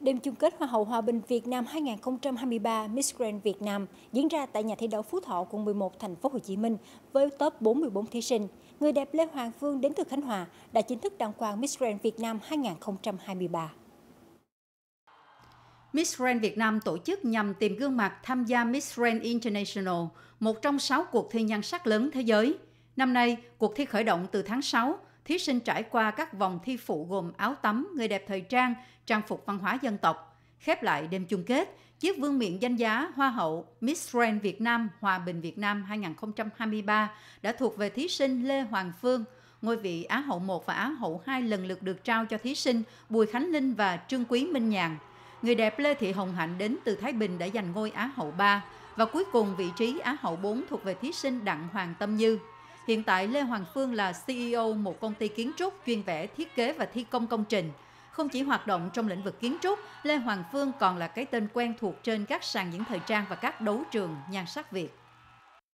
Đêm chung kết Hoa hậu Hòa bình Việt Nam 2023 Miss Grand Việt Nam diễn ra tại nhà thi đấu Phú Thọ, quận 11, thành phố Hồ Chí Minh với top 44 thí sinh. Người đẹp Lê Hoàng Phương đến từ Khánh Hòa đã chính thức đăng quang Miss Grand Việt Nam 2023. Miss Grand Việt Nam tổ chức nhằm tìm gương mặt tham gia Miss Grand International, một trong 6 cuộc thi nhan sắc lớn thế giới. Năm nay, cuộc thi khởi động từ tháng 6 thí sinh trải qua các vòng thi phụ gồm áo tắm, người đẹp thời trang, trang phục văn hóa dân tộc. Khép lại đêm chung kết, chiếc vương miện danh giá Hoa hậu Miss Grand Việt Nam Hòa bình Việt Nam 2023 đã thuộc về thí sinh Lê Hoàng Phương. Ngôi vị Á hậu 1 và Á hậu 2 lần lượt được trao cho thí sinh Bùi Khánh Linh và Trương Quý Minh Nhàn. Người đẹp Lê Thị Hồng Hạnh đến từ Thái Bình đã giành ngôi Á hậu 3 và cuối cùng vị trí Á hậu 4 thuộc về thí sinh Đặng Hoàng Tâm Như. Hiện tại, Lê Hoàng Phương là CEO một công ty kiến trúc chuyên vẽ, thiết kế và thi công công trình. Không chỉ hoạt động trong lĩnh vực kiến trúc, Lê Hoàng Phương còn là cái tên quen thuộc trên các sàn diễn thời trang và các đấu trường nhan sắc Việt.